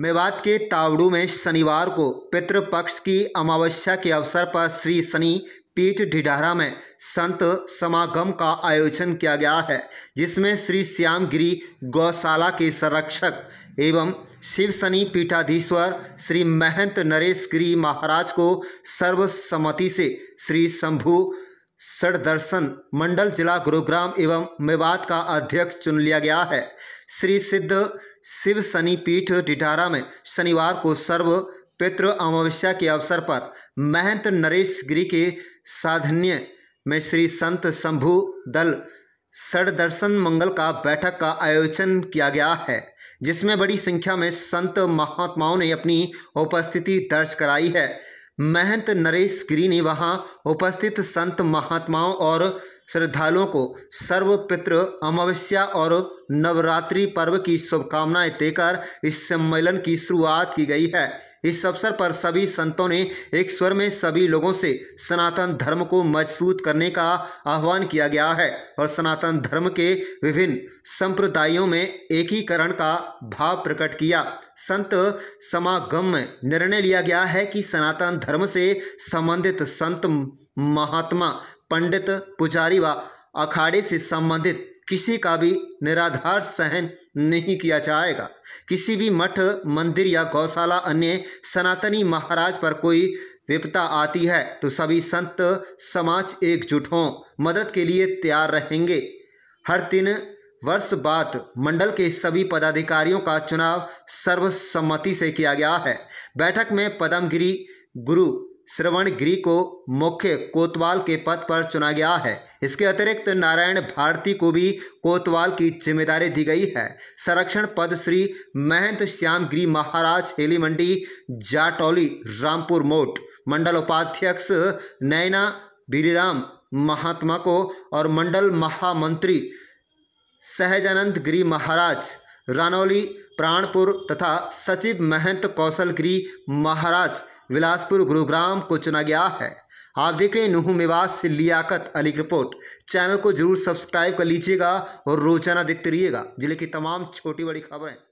मेवात के तावड़ू में शनिवार को पितृपक्ष की अमावस्या के अवसर पर श्री शनि पीठ ढिढारा में संत समागम का आयोजन किया गया है जिसमें श्री श्यामगिरी गौशाला के संरक्षक एवं शिव शनि पीठाधीश्वर श्री महंत नरेश गिरी महाराज को सर्वसम्मति से श्री शंभु षडदर्शन मंडल जिला गुरुग्राम एवं मेवात का अध्यक्ष चुन लिया गया है श्री सिद्ध शिव शनि पीठ डिटारा में शनिवार को सर्व पितृ अमावस्या के अवसर पर महंत नरेश गिरी के साधन्य में श्री संत शंभु दल षडदर्शन मंगल का बैठक का आयोजन किया गया है जिसमें बड़ी संख्या में संत महात्माओं ने अपनी उपस्थिति दर्ज कराई है महंत नरेश गिरी ने वहाँ उपस्थित संत महात्माओं और श्रद्धालुओं को सर्व पितृ अमावस्या और नवरात्रि पर्व की शुभकामनाएं देकर इस सम्मेलन की शुरुआत की गई है इस अवसर पर सभी संतों ने एक स्वर में सभी लोगों से सनातन धर्म को मजबूत करने का आह्वान किया गया है और सनातन धर्म के विभिन्न संप्रदायों में एकीकरण का भाव प्रकट किया संत समागम में निर्णय लिया गया है कि सनातन धर्म से संबंधित संत महात्मा पंडित पुजारी व अखाड़े से संबंधित किसी का भी निराधार सहन नहीं किया जाएगा किसी भी मठ मंदिर या गौशाला अन्य सनातनी महाराज पर कोई विपता आती है तो सभी संत समाज एकजुट हों मदद के लिए तैयार रहेंगे हर तीन वर्ष बाद मंडल के सभी पदाधिकारियों का चुनाव सर्वसम्मति से किया गया है बैठक में पदमगिरी गुरु श्रवण गिरी को मुख्य कोतवाल के पद पर चुना गया है इसके अतिरिक्त नारायण भारती को भी कोतवाल की जिम्मेदारी दी गई है संरक्षण पद श्री महंत श्याम गिरी महाराज हेली मंडी जाटौली रामपुर मोट मंडल उपाध्यक्ष नैना बीरीराम महात्मा को और मंडल महामंत्री सहजानंद गिरी महाराज रानौली प्राणपुर तथा सचिव महंत कौशल गिरी महाराज विलासपुर गुरुग्राम को चुना गया है आप देख रहे हैं नूह मेवास से लियाकत अली की रिपोर्ट चैनल को जरूर सब्सक्राइब कर लीजिएगा और रोजाना देखते रहिएगा जिले की तमाम छोटी बड़ी खबरें